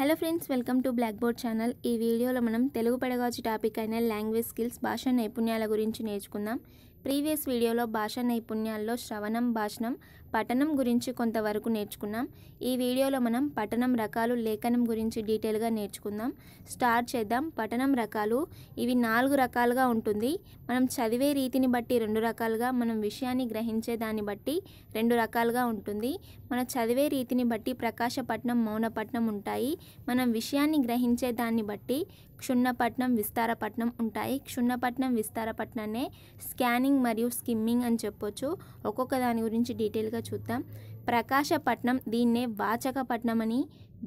hello friends welcome to black board channel ఈ వీడియోలో మనం తెలుగు పెడగాజు టాపిక్ అయిన లాంగ్వేజ్ స్కిల్స్ భాషా నైపుణ్యాల గురించి నేర్చుకుందాం ప్రీవియస్ వీడియోలో భాషా నైపుణ్యాల్లో శ్రవణం భాషణం పఠనం గురించి కొంతవరకు నేర్చుకున్నాం ఈ వీడియోలో మనం పఠనం రకాలు లేఖనం గురించి డీటెయిల్గా నేర్చుకుందాం స్టార్ట్ చేద్దాం పఠనం రకాలు ఇవి నాలుగు రకాలుగా ఉంటుంది మనం చదివే రీతిని బట్టి రెండు రకాలుగా మనం విషయాన్ని గ్రహించే దాన్ని బట్టి రెండు రకాలుగా ఉంటుంది మన చదివే రీతిని బట్టి ప్రకాశపట్నం మౌనపట్నం ఉంటాయి మనం విషయాన్ని గ్రహించే దాన్ని బట్టి క్షుణ్ణపట్నం విస్తారపట్నం ఉంటాయి క్షుణ్ణపట్నం విస్తారపట్నాన్నే స్కానింగ్ మరియు స్కిమ్మింగ్ అని చెప్పొచ్చు ఒక్కొక్క దాని గురించి డీటెయిల్గా క్లియర్గా చూద్దాం ప్రకాశపట్నం దీన్నే వాచకపట్నం అని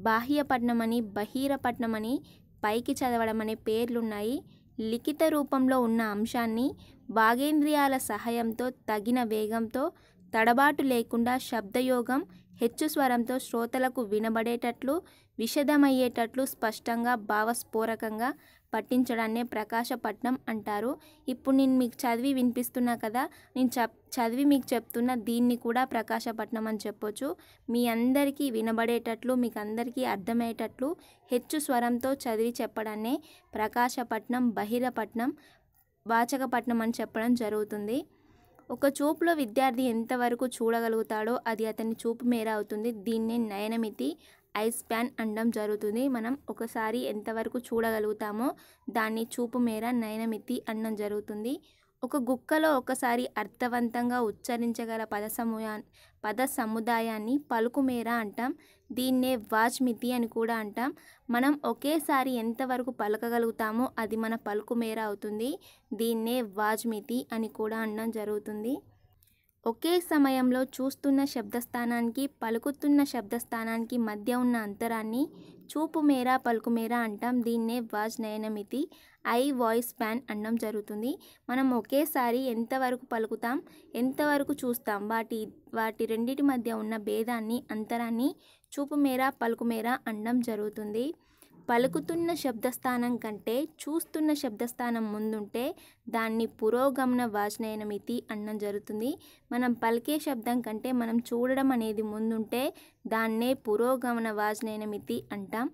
బాహ్యపట్నం అని బహీరపట్నం అని పైకి చదవడం అనే పేర్లున్నాయి లిఖిత రూపంలో ఉన్న అంశాన్ని వాగేంద్రియాల సహాయంతో తగిన వేగంతో తడబాటు లేకుండా శబ్దయోగం హెచ్చు స్వరంతో శ్రోతలకు వినబడేటట్లు విషదమయ్యేటట్లు స్పష్టంగా భావస్ఫూరకంగా పట్టించడాన్నే ప్రకాశపట్నం అంటారు ఇప్పుడు నేను మీకు చదివి వినిపిస్తున్నా కదా నేను చదివి మీకు చెప్తున్న దీన్ని కూడా ప్రకాశపట్నం అని చెప్పొచ్చు మీ అందరికీ వినబడేటట్లు మీకు అందరికీ అర్థమయ్యేటట్లు హెచ్చు స్వరంతో చదివి చెప్పడాన్నే ప్రకాశపట్నం బహిరపట్నం వాచకపట్నం అని చెప్పడం జరుగుతుంది ఒక చూపులో విద్యార్థి ఎంతవరకు చూడగలుగుతాడో అది అతని చూపు మేర అవుతుంది దీన్నే నయనమితి ఐస్ ప్యాన్ అనడం జరుగుతుంది మనం ఒకసారి ఎంతవరకు చూడగలుగుతామో దాన్ని చూపు మేర నయనమితి అనడం జరుగుతుంది ఒక గుక్కలో ఒకసారి అర్థవంతంగా ఉచ్చరించగల పద సమూహా పద సముదాయాన్ని పలుకుమేర అంటాం దీన్నే వాజ్మితి అని కూడా అంటాం మనం ఒకేసారి ఎంతవరకు పలకగలుగుతామో అది మన పలుకుమేర అవుతుంది దీన్నే వాజ్మితి అని కూడా అనడం జరుగుతుంది ఒకే సమయంలో చూస్తున్న శబ్దస్థానానికి పలుకుతున్న శబ్దస్థానానికి మధ్య ఉన్న అంతరాన్ని చూపు మేర పలుకు మేర అంటాం దీన్నే వాజ్ నయనమితి ఐ వాయిస్ ప్యాన్ అనడం జరుగుతుంది మనం ఒకేసారి ఎంతవరకు పలుకుతాం ఎంతవరకు చూస్తాం వాటి వాటి రెండిటి మధ్య ఉన్న భేదాన్ని అంతరాన్ని చూపు మేర పలుకు మేర అనడం జరుగుతుంది పలుకుతున్న శబ్దస్థానం కంటే చూస్తున్న శబ్దస్థానం ముందుంటే దాన్ని పురోగమన వాచనయనమితి అన్నం జరుగుతుంది మనం పలికే శబ్దం కంటే మనం చూడడం అనేది ముందుంటే దాన్నే పురోగమన వాచనయనమితి అంటాం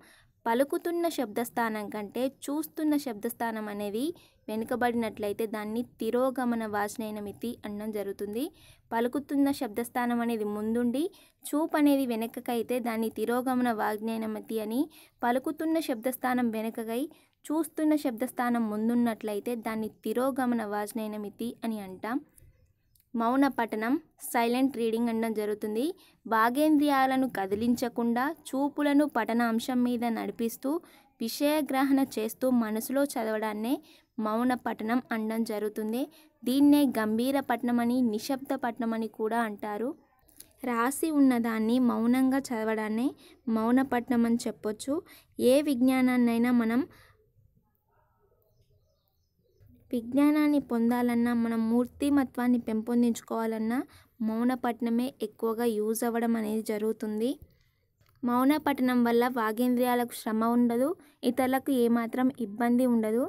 పలుకుతున్న శబ్దస్థానం కంటే చూస్తున్న శబ్దస్థానం అనేది వెనుకబడినట్లయితే దాన్ని తిరోగమన వాసనైనమితి అనడం జరుగుతుంది పలుకుతున్న శబ్దస్థానం అనేది ముందుండి చూపు అనేది వెనకకైతే దాన్ని తిరోగమన వాజ్ఞైనమతి అని పలుకుతున్న శబ్దస్థానం వెనకకై చూస్తున్న శబ్దస్థానం ముందున్నట్లయితే దాన్ని తిరోగమన వాజ్ఞైనమితి అని అంటాం మౌన పఠనం సైలెంట్ రీడింగ్ అనడం జరుగుతుంది భాగేంద్రియాలను కదిలించకుండా చూపులను పఠన అంశం మీద నడిపిస్తూ విషయగ్రహణ చేస్తూ మనసులో చదవడాన్నే మౌన పఠనం అనడం జరుగుతుంది దీన్నే గంభీర పఠనం అని నిశ్శబ్ద పఠనం అని కూడా అంటారు రాసి ఉన్నదాన్ని మౌనంగా చదవడాన్ని మౌన పఠనం అని చెప్పొచ్చు ఏ విజ్ఞానాన్నైనా మనం విజ్ఞానాన్ని పొందాలన్నా మన మూర్తిమత్వాన్ని పెంపొందించుకోవాలన్నా మౌన పట్నమే ఎక్కువగా యూజ్ అవ్వడం అనేది జరుగుతుంది మౌన పఠనం వల్ల వాగేంద్రియాలకు శ్రమ ఉండదు ఇతరులకు ఏమాత్రం ఇబ్బంది ఉండదు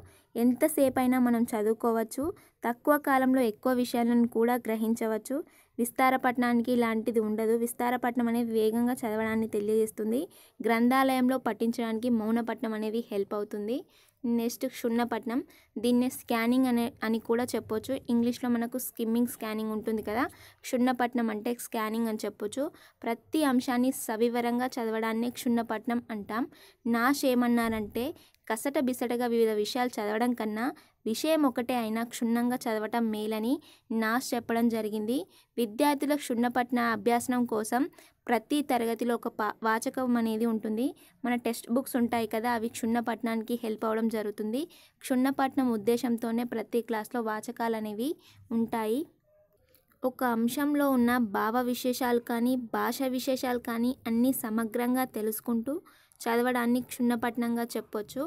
ఎంతసేపైనా మనం చదువుకోవచ్చు తక్కువ కాలంలో ఎక్కువ విషయాలను కూడా గ్రహించవచ్చు విస్తార పట్టణానికి ఇలాంటిది ఉండదు విస్తార పట్టణం అనేది వేగంగా చదవడాన్ని తెలియజేస్తుంది గ్రంథాలయంలో పఠించడానికి మౌన అనేది హెల్ప్ అవుతుంది నెక్స్ట్ క్షుణ్ణపట్నం దీన్నే స్కానింగ్ అనే అని కూడా చెప్పొచ్చు ఇంగ్లీష్లో మనకు స్కిమ్మింగ్ స్కానింగ్ ఉంటుంది కదా క్షుణ్ణపట్నం అంటే స్కానింగ్ అని చెప్పొచ్చు ప్రతి అంశాన్ని సవివరంగా చదవడాన్ని క్షుణ్ణపట్నం అంటాం నాష్ ఏమన్నారంటే కసట బిసటగా వివిధ విషయాలు చదవడం కన్నా విషయం ఒకటే అయినా క్షుణ్ణంగా చదవటం మేలని నాస్ చెప్పడం జరిగింది విద్యార్థుల క్షుణ్ణపట్న అభ్యాసనం కోసం ప్రతి తరగతిలో ఒక పా వాచకం అనేది ఉంటుంది మన టెక్స్ట్ బుక్స్ ఉంటాయి కదా అవి క్షుణ్ణపట్నానికి హెల్ప్ అవ్వడం జరుగుతుంది క్షుణ్ణపట్నం ఉద్దేశంతోనే ప్రతి క్లాస్లో వాచకాలు అనేవి ఉంటాయి ఒక అంశంలో ఉన్న భావ విశేషాలు కానీ భాష విశేషాలు కానీ అన్నీ సమగ్రంగా తెలుసుకుంటూ చదవడాన్ని క్షుణ్ణపట్నంగా చెప్పొచ్చు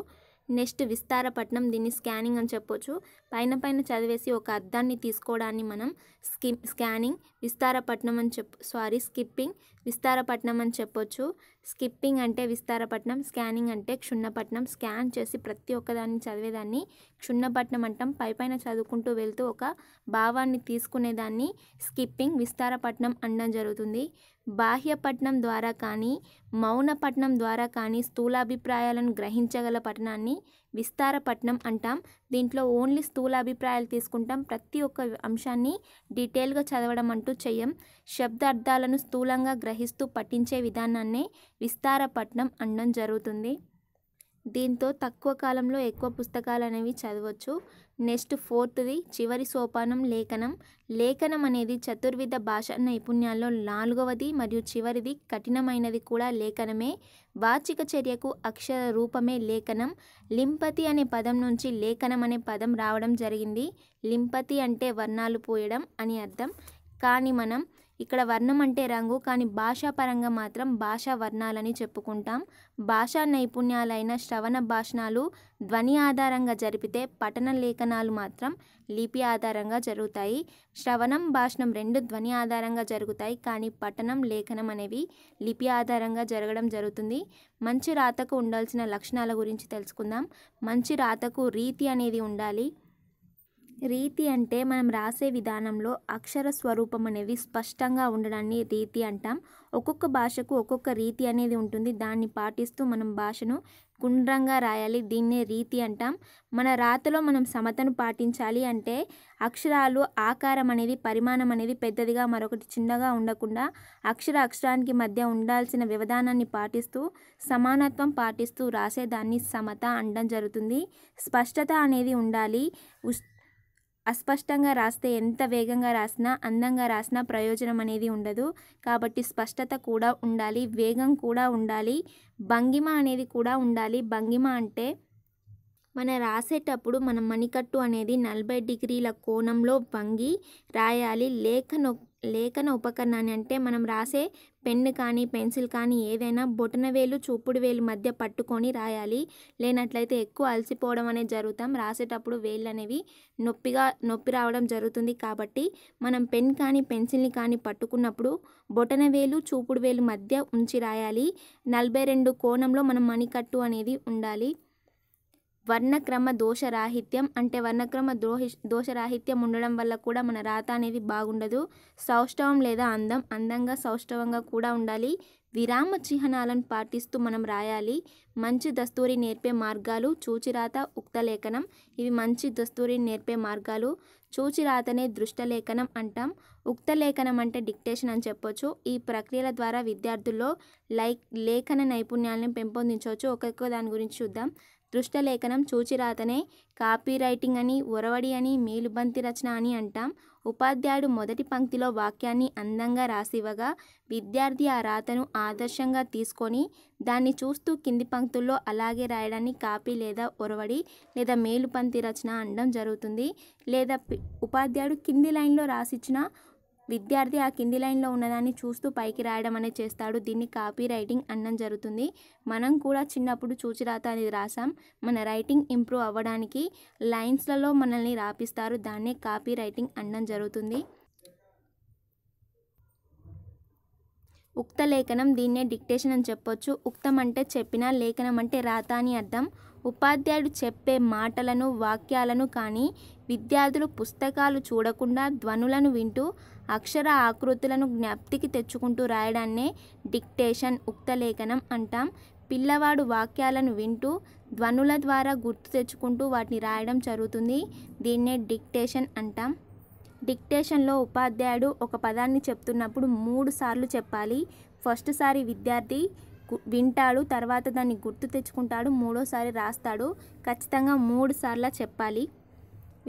నెక్స్ట్ విస్తారపట్నం దీన్ని స్కానింగ్ అని చెప్పొచ్చు పైన పైన చదివేసి ఒక అర్థాన్ని తీసుకోవడాన్ని మనం స్కిప్ స్కానింగ్ విస్తారపట్నం అని చెప్ సారీ స్కిప్పింగ్ విస్తారపట్నం అని చెప్పొచ్చు స్కిప్పింగ్ అంటే విస్తారపట్నం స్కానింగ్ అంటే క్షుణ్ణపట్నం స్కాన్ చేసి ప్రతి ఒక్కదాన్ని చదివేదాన్ని క్షుణ్ణపట్నం అంటాం పైపైన చదువుకుంటూ వెళ్తూ ఒక భావాన్ని తీసుకునేదాన్ని స్కిప్పింగ్ విస్తారపట్నం అనడం జరుగుతుంది బాహ్యపట్నం ద్వారా కానీ మౌనపట్నం ద్వారా కానీ స్థూలాభిప్రాయాలను గ్రహించగల పట్టణాన్ని విస్తారపట్నం అంటాం దీంట్లో ఓన్లీ స్థూల అభిప్రాయాలు తీసుకుంటాం ప్రతి ఒక్క అంశాన్ని డీటెయిల్గా చదవడం అంటూ చేయం శబ్దార్థాలను స్థూలంగా గ్రహిస్తూ పఠించే విధానాన్నే విస్తారపట్నం అనడం జరుగుతుంది దీంతో తక్కువ కాలంలో ఎక్కువ పుస్తకాలు అనేవి చదవచ్చు నెక్స్ట్ ఫోర్త్ది చివరి సోపానం లేఖనం లేఖనం అనేది చతుర్విధ భాష నైపుణ్యాల్లో నాలుగవది మరియు చివరిది కఠినమైనది కూడా లేఖనమే వాచిక చర్యకు అక్షర రూపమే లేఖనం లింపతి అనే పదం నుంచి లేఖనం అనే పదం రావడం జరిగింది లింపతి అంటే వర్ణాలు పోయడం అని అర్థం కానీ మనం ఇక్కడ వర్ణం అంటే రంగు కానీ భాషాపరంగా మాత్రం భాషా వర్ణాలని చెప్పుకుంటాం భాషా నైపుణ్యాలైన శ్రవణ భాషణాలు ధ్వని ఆధారంగా జరిపితే పఠన లేఖనాలు మాత్రం లిపి ఆధారంగా జరుగుతాయి శ్రవణం భాషణం రెండు ధ్వని ఆధారంగా జరుగుతాయి కానీ పఠనం లేఖనం అనేవి లిపి ఆధారంగా జరగడం జరుగుతుంది మంచి రాతకు ఉండాల్సిన లక్షణాల గురించి తెలుసుకుందాం మంచి రాతకు రీతి అనేది ఉండాలి రీతి అంటే మనం రాసే విధానంలో అక్షర స్వరూపం అనేది స్పష్టంగా ఉండడాన్ని రీతి అంటాం ఒక్కొక్క భాషకు ఒక్కొక్క రీతి అనేది ఉంటుంది దాన్ని పాటిస్తూ మనం భాషను గుండ్రంగా రాయాలి దీన్నే రీతి అంటాం మన రాతలో మనం సమతను పాటించాలి అంటే అక్షరాలు ఆకారం అనేది పరిమాణం అనేది పెద్దదిగా మరొకటి చిన్నగా ఉండకుండా అక్షర అక్షరానికి మధ్య ఉండాల్సిన వ్యవధానాన్ని పాటిస్తూ సమానత్వం పాటిస్తూ రాసేదాన్ని దాన్ని సమత అనడం జరుగుతుంది స్పష్టత అనేది ఉండాలి అస్పష్టంగా రాస్తే ఎంత వేగంగా రాసినా అందంగా రాసినా ప్రయోజనం అనేది ఉండదు కాబట్టి స్పష్టత కూడా ఉండాలి వేగం కూడా ఉండాలి భంగిమ అనేది కూడా ఉండాలి భంగిమ అంటే మన రాసేటప్పుడు మన మణికట్టు అనేది నలభై డిగ్రీల కోణంలో భంగి రాయాలి లేఖన లేఖన ఉపకరణాన్ని అంటే మనం రాసే పెన్ను కానీ పెన్సిల్ కానీ ఏదైనా బొటన వేలు చూపుడు వేలు మధ్య పట్టుకొని రాయాలి లేనట్లయితే ఎక్కువ అలసిపోవడం అనేది జరుగుతాం రాసేటప్పుడు వేళ్ళు అనేవి నొప్పిగా నొప్పి రావడం జరుగుతుంది కాబట్టి మనం పెన్ కానీ పెన్సిల్ని కానీ పట్టుకున్నప్పుడు బొటన వేలు చూపుడు వేలు మధ్య ఉంచి రాయాలి నలభై రెండు కోణంలో మనం మణికట్టు అనేది ఉండాలి వర్ణక్రమ దోషరాహిత్యం అంటే వర్ణక్రమ దోహి దోషరాహిత్యం ఉండడం వల్ల కూడా మన రాత అనేది బాగుండదు సౌష్ఠవం లేదా అందం అందంగా సౌష్ఠవంగా కూడా ఉండాలి విరామ చిహ్నాలను పాటిస్తూ మనం రాయాలి మంచి దస్తూరి నేర్పే మార్గాలు చూచిరాత ఉక్తలేఖనం ఇవి మంచి దస్తూరిని నేర్పే మార్గాలు చూచిరాతనే దృష్టలేఖనం అంటాం ఉక్తలేఖనం అంటే డిక్టేషన్ అని చెప్పొచ్చు ఈ ప్రక్రియల ద్వారా విద్యార్థుల్లో లైక్ లేఖన నైపుణ్యాలను పెంపొందించవచ్చు ఒక్కొక్క దాని గురించి చూద్దాం దృష్టలేఖనం చూచిరాతనే కాపీ రైటింగ్ అని ఒరవడి అని మేలుబంతి రచన అని అంటాం ఉపాధ్యాయుడు మొదటి పంక్తిలో వాక్యాన్ని అందంగా రాసివ్వగా విద్యార్థి ఆ రాతను ఆదర్శంగా తీసుకొని దాన్ని చూస్తూ కింది పంక్తుల్లో అలాగే రాయడాన్ని కాపీ లేదా ఒరవడి లేదా మేలుపంతి రచన అనడం జరుగుతుంది లేదా ఉపాధ్యాయుడు కింది లైన్లో రాసిచ్చిన విద్యార్థి ఆ కింది లైన్లో ఉన్నదాన్ని చూస్తూ పైకి రాయడం అనేది చేస్తాడు దీన్ని కాపీ రైటింగ్ అన్నం జరుగుతుంది మనం కూడా చిన్నప్పుడు చూచిరాత అనేది రాసాం మన రైటింగ్ ఇంప్రూవ్ అవ్వడానికి లైన్స్లలో మనల్ని రాపిస్తారు దాన్నే కాపీ రైటింగ్ అన్నం జరుగుతుంది ఉక్త లేఖనం దీన్నే డిక్టేషన్ అని చెప్పొచ్చు ఉక్తం అంటే చెప్పిన లేఖనం అంటే రాత అని అర్థం ఉపాధ్యాయుడు చెప్పే మాటలను వాక్యాలను కానీ విద్యార్థులు పుస్తకాలు చూడకుండా ధ్వనులను వింటూ అక్షర ఆకృతులను జ్ఞప్తికి తెచ్చుకుంటూ రాయడాన్నే డిక్టేషన్ ఉక్తలేఖనం అంటాం పిల్లవాడు వాక్యాలను వింటూ ధ్వనుల ద్వారా గుర్తు తెచ్చుకుంటూ వాటిని రాయడం జరుగుతుంది దీన్నే డిక్టేషన్ అంటాం డిక్టేషన్లో ఉపాధ్యాయుడు ఒక పదాన్ని చెప్తున్నప్పుడు మూడు సార్లు చెప్పాలి ఫస్ట్ సారి విద్యార్థి వింటాడు తర్వాత దాన్ని గుర్తు తెచ్చుకుంటాడు మూడోసారి రాస్తాడు ఖచ్చితంగా మూడు సార్లు చెప్పాలి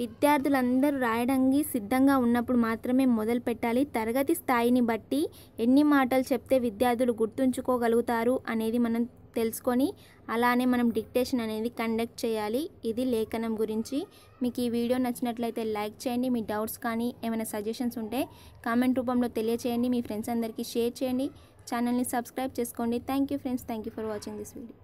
విద్యార్థులందరూ రాయడానికి సిద్ధంగా ఉన్నప్పుడు మాత్రమే మొదలు పెట్టాలి తరగతి స్థాయిని బట్టి ఎన్ని మాటలు చెప్తే విద్యార్థులు గుర్తుంచుకోగలుగుతారు అనేది మనం తెలుసుకొని అలానే మనం డిక్టేషన్ అనేది కండక్ట్ చేయాలి ఇది లేఖనం గురించి మీకు ఈ వీడియో నచ్చినట్లయితే లైక్ చేయండి మీ డౌట్స్ కానీ ఏమైనా సజెషన్స్ ఉంటే కామెంట్ రూపంలో తెలియచేయండి మీ ఫ్రెండ్స్ అందరికీ షేర్ చేయండి ఛానల్ని సబ్స్క్రైబ్ చేసుకోండి thank friends thank for watching this video